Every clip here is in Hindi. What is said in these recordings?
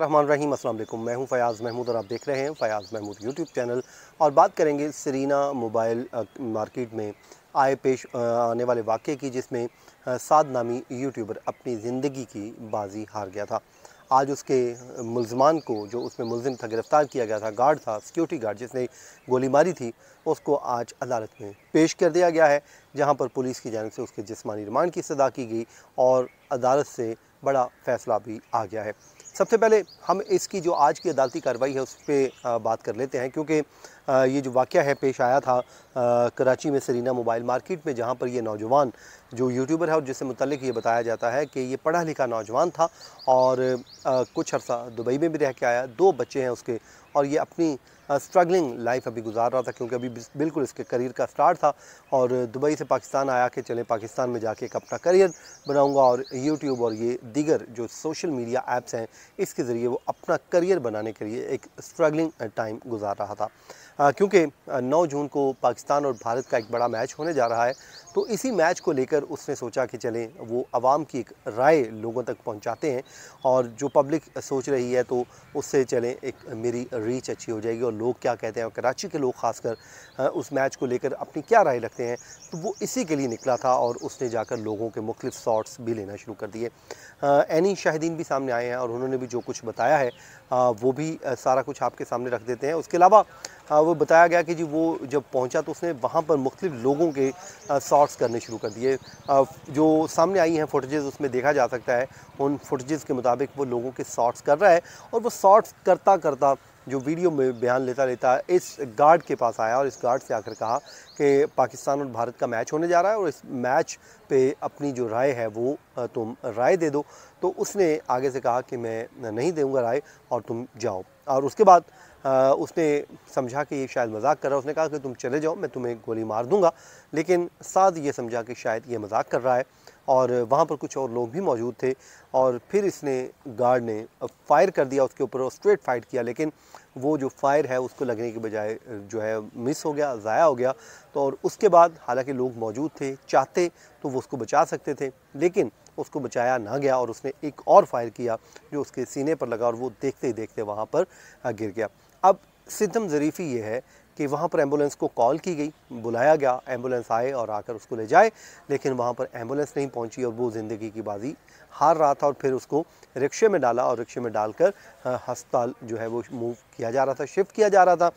रहमान रहीम अस्सलाम वालेकुम मैं हूं फ़याज़ महमूद और आप देख रहे हैं फ़याज़ महमूद यूट्यूब चैनल और बात करेंगे सरीना मोबाइल मार्केट में आए पेश आने वाले वाक़े की जिसमें साद नामी यूट्यूबर अपनी ज़िंदगी की बाजी हार गया था आज उसके मुलजमान को जो उसमें मुलजिम था गिरफ़्तार किया गया था गार्ड था सिक्योरिटी गार्ड जिसने गोली मारी थी उसको आज अदालत में पेश कर दिया गया है जहां पर पुलिस की जानब से उसके जिसमानी रिमांड की सदा की गई और अदालत से बड़ा फ़ैसला भी आ गया है सबसे पहले हम इसकी जो आज की अदालती कार्रवाई है उस पर बात कर लेते हैं क्योंकि ये जो वाक़ है पेश आया था कराची में सरीना मोबाइल मार्केट में जहाँ पर ये नौजवान जो यूट्यूबर है और जिससे मुतल ये बताया जाता है कि ये पढ़ा लिखा नौजवान था और कुछ अरसा दुबई में भी रह के आया दो बच्चे हैं उसके और ये अपनी स्ट्रगलिंग लाइफ अभी गुजार रहा था क्योंकि अभी बिल्कुल इसके करियर का स्टार्ट था और दुबई से पाकिस्तान आया कि चले पाकिस्तान में जाके एक अपना करियर बनाऊंगा और यूट्यूब और ये दीगर जो सोशल मीडिया ऐप्स हैं इसके ज़रिए वो अपना करियर बनाने के लिए एक स्ट्रगलिंग टाइम गुजार रहा था क्योंकि 9 जून को पाकिस्तान और भारत का एक बड़ा मैच होने जा रहा है तो इसी मैच को लेकर उसने सोचा कि चलें वो आवाम की एक राय लोगों तक पहुंचाते हैं और जो पब्लिक सोच रही है तो उससे चलें एक मेरी रीच अच्छी हो जाएगी और लोग क्या कहते हैं और कराची के लोग खासकर उस मैच को लेकर अपनी क्या राय रखते हैं तो वो इसी के लिए निकला था और उसने जाकर लोगों के मुख्तफ शॉट्स भी लेना शुरू कर दिए एनी शाहिदीन भी सामने आए हैं और उन्होंने भी जो कुछ बताया है वो भी सारा कुछ आपके सामने रख देते हैं उसके अलावा हाँ, वो बताया गया कि जी वो जब पहुंचा तो उसने वहाँ पर मुख्तलिफ लोगों के शॉट्स करने शुरू कर दिए जो सामने आई हैं फुटेजेस उसमें देखा जा सकता है उन फुटेजेस के मुताबिक वो लोगों के शॉट्स कर रहा है और वो शॉट्स करता करता जो वीडियो में बयान लेता लेता इस गार्ड के पास आया और इस गार्ड से आकर कहा कि पाकिस्तान और भारत का मैच होने जा रहा है और इस मैच पे अपनी जो राय है वो तुम राय दे दो तो उसने आगे से कहा कि मैं नहीं दूंगा राय और तुम जाओ और उसके बाद आ, उसने समझा कि ये शायद मजाक कर रहा है उसने कहा कि तुम चले जाओ मैं तुम्हें गोली मार दूंगा लेकिन साथ ये समझा कि शायद ये मजाक कर रहा है और वहाँ पर कुछ और लोग भी मौजूद थे और फिर इसने गार्ड ने फायर कर दिया उसके ऊपर और स्ट्रेट फाइट किया लेकिन वो जो फायर है उसको लगने के बजाय जो है मिस हो गया ज़ाया हो गया तो और उसके बाद हालांकि लोग मौजूद थे चाहते तो वो उसको बचा सकते थे लेकिन उसको बचाया ना गया और उसने एक और फायर किया जो उसके सीने पर लगा और वो देखते ही देखते वहाँ पर गिर गया अब सिद्धम ज़रीफ़ी ये है कि वहाँ पर एम्बुलेंस को कॉल की गई बुलाया गया एम्बुलेंस आए और आकर उसको ले जाए लेकिन वहाँ पर एम्बुलेंस नहीं पहुँची और वो ज़िंदगी की बाजी हार रहा था और फिर उसको रिक्शे में डाला और रिक्शे में डालकर हस्पताल जो है वो मूव किया जा रहा था शिफ्ट किया जा रहा था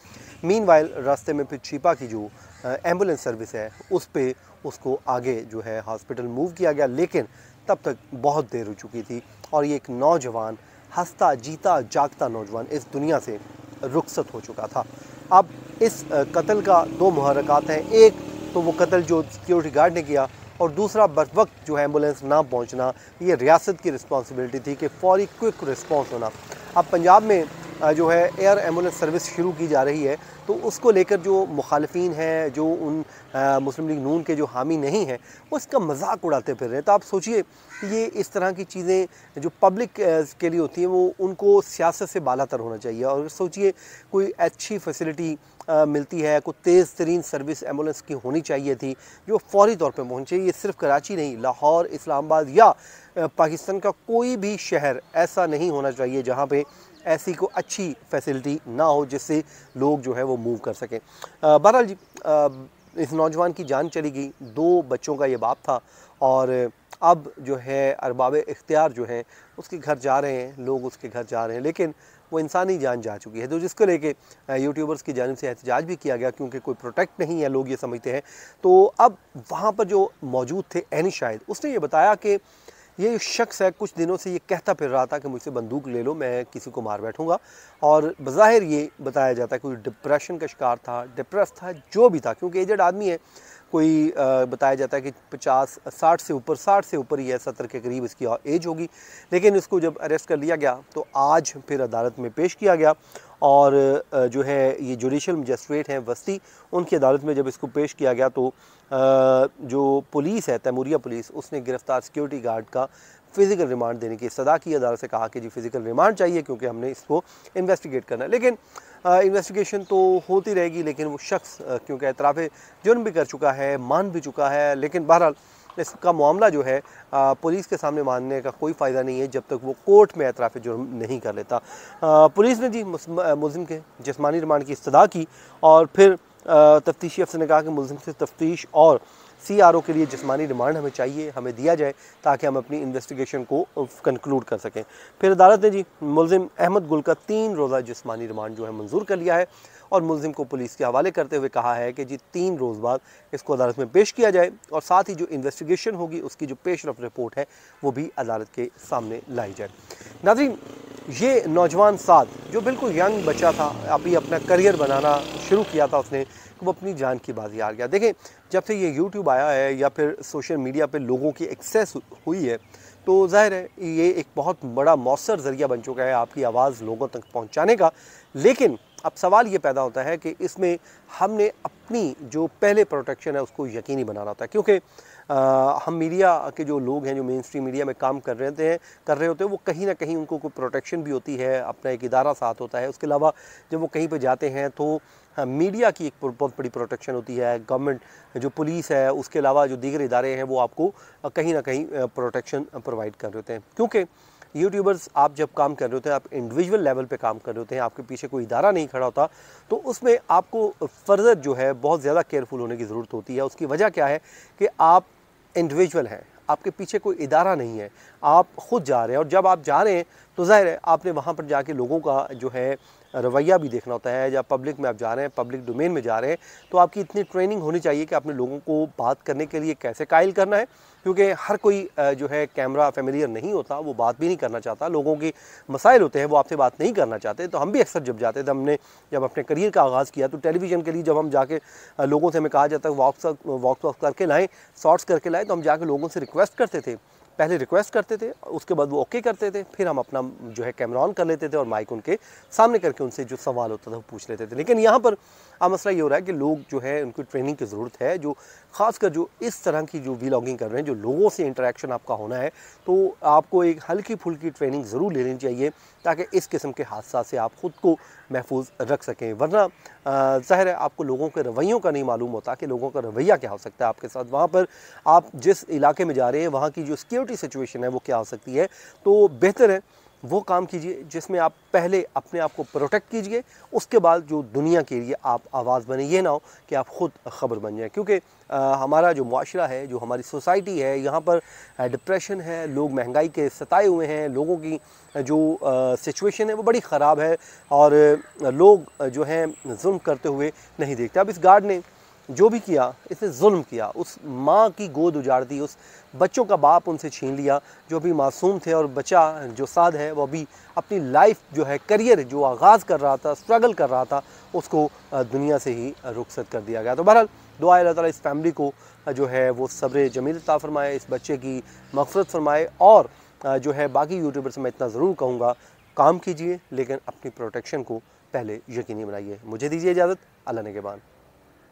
मीन रास्ते में फिर छिपा की जो एम्बुलेंस सर्विस है उस पर उसको आगे जो है हॉस्पिटल मूव किया गया लेकिन तब तक बहुत देर हो चुकी थी और ये एक नौजवान हंसता जीता जागता नौजवान इस दुनिया से रुखसत हो चुका था अब इस कत्ल का दो महरक़ात हैं एक तो वो कत्ल जो सिक्योरिटी गार्ड ने किया और दूसरा बर वक्त जो है एम्बुलेंस ना पहुंचना ये रियासत की रिस्पॉन्सिबिलिटी थी कि फौरी क्विक रिस्पॉन्स होना अब पंजाब में जो है एयर एम्बुलेंस सर्विस शुरू की जा रही है तो उसको लेकर जो मुखालफी हैं जो उन मुस्लिम लीग नून के जो हामी नहीं हैं वो इसका मजाक उड़ाते फिर रहे हैं तो आप सोचिए ये इस तरह की चीज़ें जो पब्लिक के लिए होती हैं वो उनको सियासत से बाला तर होना चाहिए और सोचिए कोई अच्छी फैसिलिटी मिलती है कोई तेज़ तरीन सर्विस एम्बुलेंस की होनी चाहिए थी जो फौरी तौर पर पहुँचे ये सिर्फ कराची नहीं लाहौर इस्लामाबाद या पाकिस्तान का कोई भी शहर ऐसा नहीं होना चाहिए जहाँ पर ऐसी को अच्छी फैसिलिटी ना हो जिससे लोग जो है वो मूव कर सकें बहरहाल जी आ, इस नौजवान की जान चली गई दो बच्चों का ये बाप था और अब जो है अरबाब इख्तियार जो हैं उसके घर जा रहे हैं लोग उसके घर जा रहे हैं लेकिन वो इंसानी जान जा चुकी है तो जिसको लेके यूट्यूबर्स की जानब से एहतजाज भी किया गया क्योंकि कोई प्रोटेक्ट नहीं है लोग ये समझते हैं तो अब वहाँ पर जो मौजूद थे एनी शायद उसने ये बताया कि ये शख्स है कुछ दिनों से ये कहता फिर रहा था कि मुझसे बंदूक ले लो मैं किसी को मार बैठूंगा और बाहिर ये बताया जाता है कोई डिप्रेशन का शिकार था डिप्रेस था जो भी था क्योंकि एजड आदमी है कोई बताया जाता है कि पचास साठ से ऊपर साठ से ऊपर ही है सत्तर के करीब इसकी एज होगी लेकिन इसको जब अरेस्ट कर लिया गया तो आज फिर अदालत में पेश किया गया और जो है ये जुडिशल मजस्ट्रेट हैं वस्ती उनकी अदालत में जब इसको पेश किया गया तो जो पुलिस है तैमूरिया पुलिस उसने गिरफ़्तार सिक्योरिटी गार्ड का फ़िज़िकल रिमांड देने की सदा की अदालत से कहा कि जी फ़िज़िकल रिमांड चाहिए क्योंकि हमने इसको इन्वेस्टिगेट करना है लेकिन इन्वेस्टिगेशन तो होती रहेगी लेकिन वो शख्स क्योंकि एतराफ़ जुर्म भी कर चुका है मान भी चुका है लेकिन बहरहाल इसका मामला जो है पुलिस के सामने मानने का कोई फ़ायदा नहीं है जब तक वो कोर्ट में एतराफ़ जुर्म नहीं कर लेता पुलिस ने जी मुलिम के जिसमानी रिमांड की इस्तः की और फिर तफ्तीशी अफसर ने कहा कि मुलिम से तफ्तीश और सी आर ओ के लिए जिसमानी रिमांड हमें चाहिए हमें दिया जाए ताकि हम अपनी इन्वेस्टिगेशन को कंक्लूड कर सकें फिर अदालत ने जी मुलिम अहमद गुल का तीन रोज़ा जिसमानी रिमांड जो है मंजूर कर लिया है और मुलिम को पुलिस के हवाले करते हुए कहा है कि जी तीन रोज़ बाद इसको अदालत में पेश किया जाए और साथ ही जो इन्वेस्टिगेशन होगी उसकी जो पेश रफ रिपोर्ट है वो भी अदालत के सामने लाई जाए नाजी ये नौजवान साथ जो बिल्कुल यंग बच्चा था अभी अपना करियर बनाना शुरू किया था उसने तो वो अपनी जान की बाजी हार गया देखें जब से ये यूट्यूब आया है या फिर सोशल मीडिया पे लोगों की एक्सेस हुई है तो ज़ाहिर है ये एक बहुत बड़ा मौसर ज़रिया बन चुका है आपकी आवाज़ लोगों तक पहुँचाने का लेकिन अब सवाल ये पैदा होता है कि इसमें हमने अपनी जो पहले प्रोटेक्शन है उसको यकीनी बनाना होता है क्योंकि आ, हम मीडिया के जो लोग हैं जो मेन स्ट्रीम मीडिया में काम कर रहे हैं कर रहे होते हैं वो कहीं ना कहीं उनको कोई प्रोटेक्शन भी होती है अपना एक इदारा साथ होता है उसके अलावा जब वो कहीं पर जाते हैं तो हाँ, मीडिया की एक बहुत बड़ी प्रोटेक्शन होती है गवर्नमेंट जो पुलिस है उसके अलावा जो दीगर इदारे हैं वो आपको कहीं ना कहीं प्रोटेक्शन प्रोवाइड कर रहे होते हैं क्योंकि यूट्यूबर्स आप जब काम कर रहे होते हैं आप इंडिविजुअल लेवल पे काम कर रहे होते हैं आपके पीछे कोई इदारा नहीं खड़ा होता तो उसमें आपको फर्दर जो है बहुत ज़्यादा केयरफुल होने की ज़रूरत होती है उसकी वजह क्या है कि आप इंडिविजुअल हैं आपके पीछे कोई इदारा नहीं है आप ख़ुद जा रहे हैं और जब आप जा रहे हैं तो ज़ाहिर है आपने वहाँ पर जाके लोगों का जो है रवैया भी देखना होता है जब पब्लिक में आप जा रहे हैं पब्लिक डोमेन में जा रहे हैं तो आपकी इतनी ट्रेनिंग होनी चाहिए कि आपने लोगों को बात करने के लिए कैसे कायल करना है क्योंकि हर कोई जो है कैमरा फेमिलियर नहीं होता वो बात भी नहीं करना चाहता लोगों के मसाइल होते हैं वो आपसे बात नहीं करना चाहते तो हम भी अक्सर जब जाते थे तो हमने जब अपने करियर का आगाज़ किया तो टेलीविज़न के लिए जब हम जाके लोगों से हमें कहा जाता है वॉक्स वॉक्स वॉक करके लाएँ शॉर्ट्स करके लाएँ तो हम जाके लोगों से रिक्वेस्ट करते थे पहले रिक्वेस्ट करते थे उसके बाद वो ओके करते थे फिर हम अपना जो है कैमरा ऑन कर लेते थे और माइक उनके सामने करके उनसे जो सवाल होता था वो पूछ लेते थे लेकिन यहाँ पर अब मसला ये हो रहा है कि लोग जो है उनको ट्रेनिंग की ज़रूरत है जो खासकर जो इस तरह की जो वीलॉगिंग कर रहे हैं जो लोगों से इंटरेक्शन आपका होना है तो आपको एक हल्की फुल्की ट्रेनिंग ज़रूर लेनी चाहिए ताकि इस किस्म के हादसा से आप ख़ुद को महफूज रख सकें वरना ज़ाहिर है आपको लोगों के रवैयों का नहीं मालूम होता कि लोगों का रवैया क्या हो सकता है आपके साथ वहाँ पर आप जिस इलाके में जा रहे हैं वहाँ की जो सिक्योरिटी सिचुएशन है वो क्या हो सकती है तो बेहतर है वो काम कीजिए जिसमें आप पहले अपने आप को प्रोटेक्ट कीजिए उसके बाद जो दुनिया के लिए आप आवाज़ बने ये ना हो कि आप ख़ुद ख़बर बन जाए क्योंकि हमारा जो माशरा है जो हमारी सोसाइटी है यहाँ पर डिप्रेशन है लोग महंगाई के सताए हुए हैं लोगों की जो सिचुएशन है वो बड़ी ख़राब है और लोग जो हैं जुल्म करते हुए नहीं देखते अब इस गार्ड ने जो भी किया इसने जुल्म किया उस माँ की गोद उजाड़ दी उस बच्चों का बाप उनसे छीन लिया जो अभी मासूम थे और बच्चा जो साद है वो अभी अपनी लाइफ जो है करियर जो आगाज़ कर रहा था स्ट्रगल कर रहा था उसको दुनिया से ही रुखसत कर दिया गया तो बहरहाल दुआ अल्लाह ताला इस फैमिली को जो है वो सब्र जमील फरमाए इस बच्चे की मफरत फरमाए और जो है बाकी यूट्यूबर से मैं इतना ज़रूर कहूँगा काम कीजिए लेकिन अपनी प्रोटेक्शन को पहले यकीनी बनाइए मुझे दीजिए इजाज़त अल्लाह ने के बाद